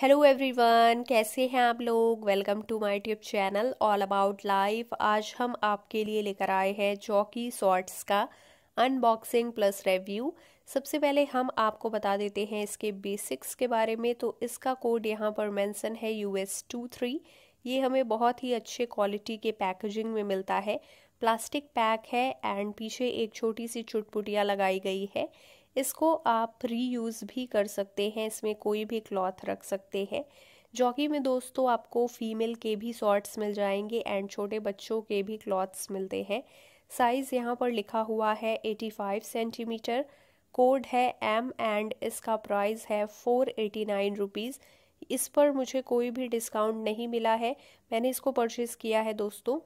hello everyone कैसे हैं आप लोग welcome to my tube channel all about life आज हम आपके लिए लेकर आए हैं जॉकी शॉर्ट्स का अनबॉक्सिंग प्लस रिव्यू सबसे पहले हम आपको बता देते हैं इसके बेसिक्स के बारे में तो इसका कोड यहाँ पर मेंशन है यू एस टू थ्री ये हमें बहुत ही अच्छे क्वालिटी के पैकेजिंग में मिलता है प्लास्टिक पैक है एंड पीछे एक छोटी सी चुटपुटिया लगाई गई है इसको आप रीयूज़ भी कर सकते हैं इसमें कोई भी क्लॉथ रख सकते हैं जॉकी में दोस्तों आपको फीमेल के भी शॉर्ट्स मिल जाएंगे एंड छोटे बच्चों के भी क्लॉथ्स मिलते हैं साइज़ यहाँ पर लिखा हुआ है 85 सेंटीमीटर कोड है एम एंड इसका प्राइस है फोर एटी नाइन रुपीज़ इस पर मुझे कोई भी डिस्काउंट नहीं मिला है मैंने इसको परचेज़ किया है दोस्तों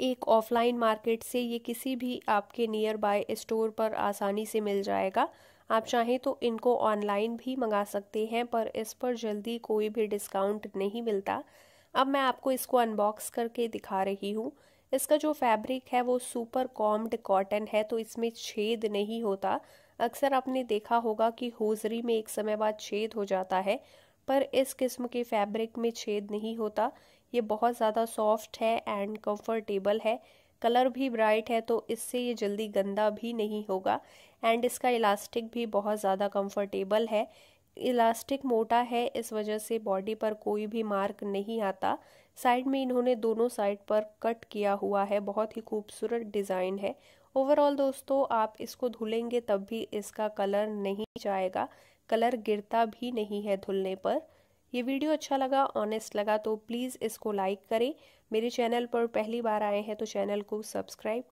एक ऑफलाइन मार्केट से ये किसी भी आपके नियर बाय स्टोर पर आसानी से मिल जाएगा आप चाहें तो इनको ऑनलाइन भी मंगा सकते हैं पर इस पर जल्दी कोई भी डिस्काउंट नहीं मिलता अब मैं आपको इसको अनबॉक्स करके दिखा रही हूँ इसका जो फैब्रिक है वो सुपर कॉम्ड कॉटन है तो इसमें छेद नहीं होता अक्सर आपने देखा होगा कि होजरी में एक समय बाद छेद हो जाता है पर इस किस्म के फैब्रिक में छेद नहीं होता ये बहुत ज़्यादा सॉफ्ट है एंड कंफर्टेबल है कलर भी ब्राइट है तो इससे ये जल्दी गंदा भी नहीं होगा एंड इसका इलास्टिक भी बहुत ज़्यादा कंफर्टेबल है इलास्टिक मोटा है इस वजह से बॉडी पर कोई भी मार्क नहीं आता साइड में इन्होंने दोनों साइड पर कट किया हुआ है बहुत ही खूबसूरत डिज़ाइन है ओवरऑल दोस्तों आप इसको धुलेंगे तब भी इसका कलर नहीं जाएगा कलर गिरता भी नहीं है धुलने पर ये वीडियो अच्छा लगा ऑनेस्ट लगा तो प्लीज़ इसको लाइक करें मेरे चैनल पर पहली बार आए हैं तो चैनल को सब्सक्राइब